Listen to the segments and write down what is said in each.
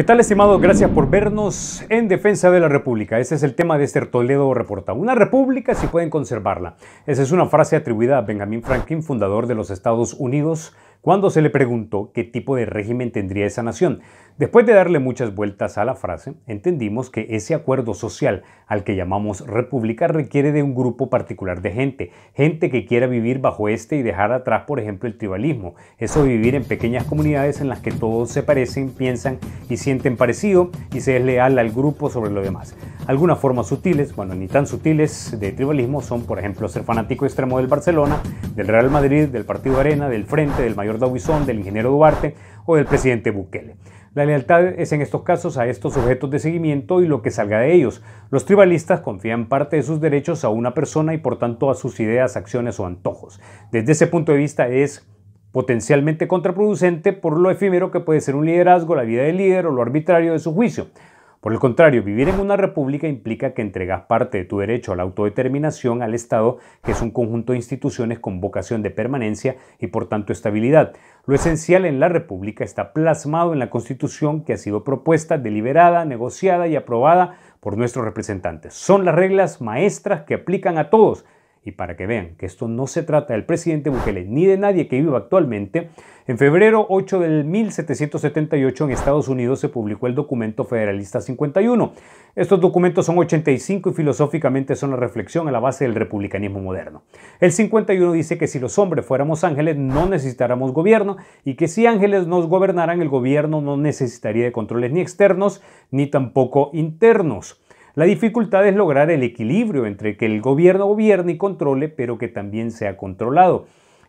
¿Qué tal, estimado? Gracias por vernos en Defensa de la República. Ese es el tema de este Toledo Reporta. Una república si pueden conservarla. Esa es una frase atribuida a Benjamin Franklin, fundador de los Estados Unidos, cuando se le preguntó qué tipo de régimen tendría esa nación. Después de darle muchas vueltas a la frase, entendimos que ese acuerdo social al que llamamos república requiere de un grupo particular de gente, gente que quiera vivir bajo este y dejar atrás, por ejemplo, el tribalismo, eso de vivir en pequeñas comunidades en las que todos se parecen, piensan y sienten parecido y se es leal al grupo sobre lo demás. Algunas formas sutiles, bueno, ni tan sutiles de tribalismo son, por ejemplo, ser fanático extremo del Barcelona, del Real Madrid, del Partido Arena, del Frente, del Mayor mayor del ingeniero Duarte o del presidente Bukele. La lealtad es en estos casos a estos objetos de seguimiento y lo que salga de ellos. Los tribalistas confían parte de sus derechos a una persona y por tanto a sus ideas, acciones o antojos. Desde ese punto de vista es potencialmente contraproducente por lo efímero que puede ser un liderazgo, la vida del líder o lo arbitrario de su juicio. Por el contrario, vivir en una república implica que entregas parte de tu derecho a la autodeterminación al Estado, que es un conjunto de instituciones con vocación de permanencia y por tanto estabilidad. Lo esencial en la república está plasmado en la Constitución que ha sido propuesta, deliberada, negociada y aprobada por nuestros representantes. Son las reglas maestras que aplican a todos y para que vean que esto no se trata del presidente Bukele ni de nadie que viva actualmente, en febrero 8 del 1778 en Estados Unidos se publicó el documento Federalista 51. Estos documentos son 85 y filosóficamente son la reflexión a la base del republicanismo moderno. El 51 dice que si los hombres fuéramos ángeles no necesitáramos gobierno y que si ángeles nos gobernaran el gobierno no necesitaría de controles ni externos ni tampoco internos. La dificultad es lograr el equilibrio entre que el gobierno gobierne y controle, pero que también sea controlado.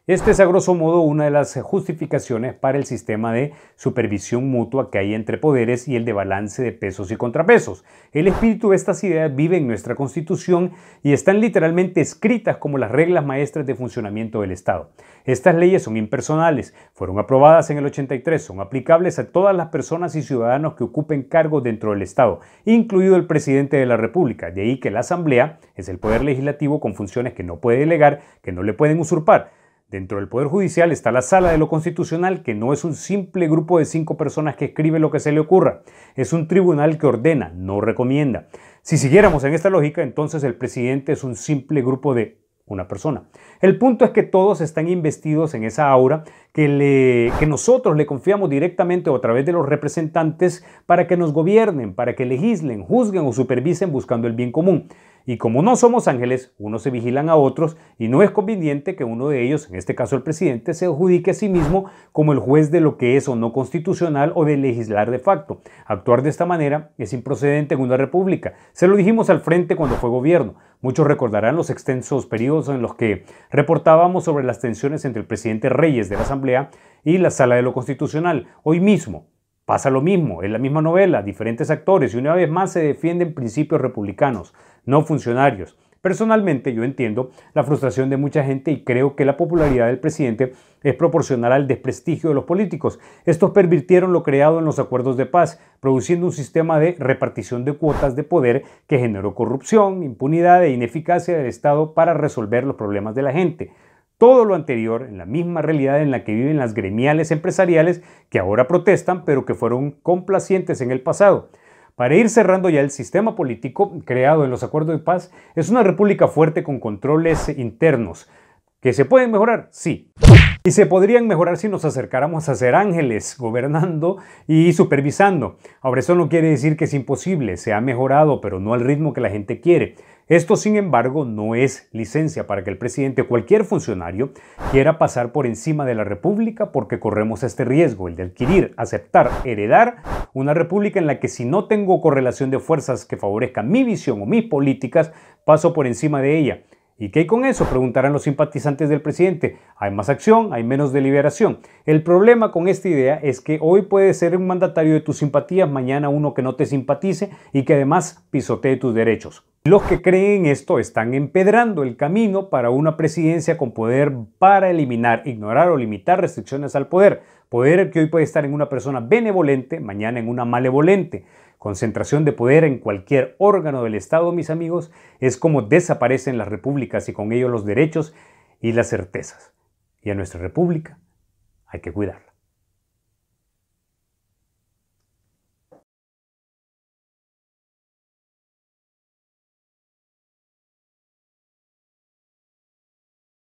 Este es a grosso modo una de las justificaciones para el sistema de supervisión mutua que hay entre poderes y el de balance de pesos y contrapesos. El espíritu de estas ideas vive en nuestra constitución y están literalmente escritas como las reglas maestras de funcionamiento del Estado. Estas leyes son impersonales, fueron aprobadas en el 83, son aplicables a todas las personas y ciudadanos que ocupen cargos dentro del Estado, incluido el presidente de la República. De ahí que la Asamblea es el poder legislativo con funciones que no puede delegar, que no le pueden usurpar Dentro del Poder Judicial está la Sala de lo Constitucional, que no es un simple grupo de cinco personas que escribe lo que se le ocurra. Es un tribunal que ordena, no recomienda. Si siguiéramos en esta lógica, entonces el presidente es un simple grupo de una persona. El punto es que todos están investidos en esa aura que, que nosotros le confiamos directamente o a través de los representantes para que nos gobiernen, para que legislen, juzguen o supervisen buscando el bien común. Y como no somos ángeles, unos se vigilan a otros y no es conveniente que uno de ellos, en este caso el presidente, se adjudique a sí mismo como el juez de lo que es o no constitucional o de legislar de facto. Actuar de esta manera es improcedente en una república. Se lo dijimos al frente cuando fue gobierno. Muchos recordarán los extensos periodos en los que reportábamos sobre las tensiones entre el presidente Reyes de la Asamblea y la Sala de lo Constitucional. Hoy mismo pasa lo mismo, es la misma novela, diferentes actores y una vez más se defienden principios republicanos, no funcionarios. Personalmente yo entiendo la frustración de mucha gente y creo que la popularidad del presidente es proporcional al desprestigio de los políticos. Estos pervirtieron lo creado en los acuerdos de paz, produciendo un sistema de repartición de cuotas de poder que generó corrupción, impunidad e ineficacia del Estado para resolver los problemas de la gente. Todo lo anterior en la misma realidad en la que viven las gremiales empresariales que ahora protestan pero que fueron complacientes en el pasado. Para ir cerrando ya el sistema político creado en los acuerdos de paz, es una república fuerte con controles internos. ¿Que se pueden mejorar? Sí. Y se podrían mejorar si nos acercáramos a ser ángeles, gobernando y supervisando. Ahora, eso no quiere decir que es imposible, se ha mejorado, pero no al ritmo que la gente quiere. Esto, sin embargo, no es licencia para que el presidente o cualquier funcionario quiera pasar por encima de la República porque corremos este riesgo, el de adquirir, aceptar, heredar una República en la que si no tengo correlación de fuerzas que favorezca mi visión o mis políticas, paso por encima de ella. ¿Y qué hay con eso? Preguntarán los simpatizantes del presidente. Hay más acción, hay menos deliberación. El problema con esta idea es que hoy puede ser un mandatario de tus simpatías, mañana uno que no te simpatice y que además pisotee tus derechos. Los que creen esto están empedrando el camino para una presidencia con poder para eliminar, ignorar o limitar restricciones al poder. Poder que hoy puede estar en una persona benevolente, mañana en una malevolente. Concentración de poder en cualquier órgano del Estado, mis amigos, es como desaparecen las repúblicas y con ello los derechos y las certezas. Y a nuestra república hay que cuidarla.